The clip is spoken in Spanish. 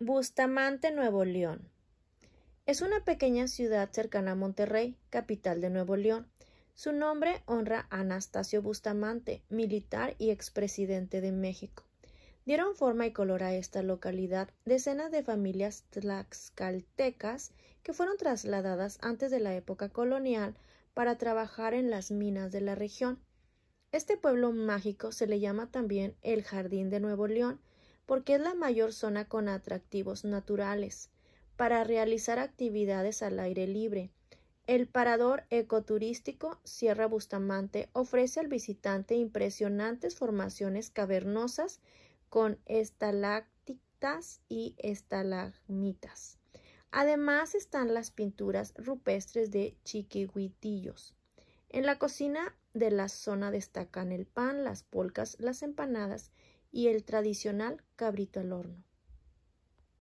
Bustamante, Nuevo León. Es una pequeña ciudad cercana a Monterrey, capital de Nuevo León. Su nombre honra a Anastasio Bustamante, militar y expresidente de México. Dieron forma y color a esta localidad decenas de familias tlaxcaltecas que fueron trasladadas antes de la época colonial para trabajar en las minas de la región. Este pueblo mágico se le llama también el Jardín de Nuevo León, porque es la mayor zona con atractivos naturales para realizar actividades al aire libre. El parador ecoturístico Sierra Bustamante ofrece al visitante impresionantes formaciones cavernosas con estalactitas y estalagmitas. Además están las pinturas rupestres de Chiquihuitillos. En la cocina de la zona destacan el pan, las polcas, las empanadas y el tradicional cabrito al horno.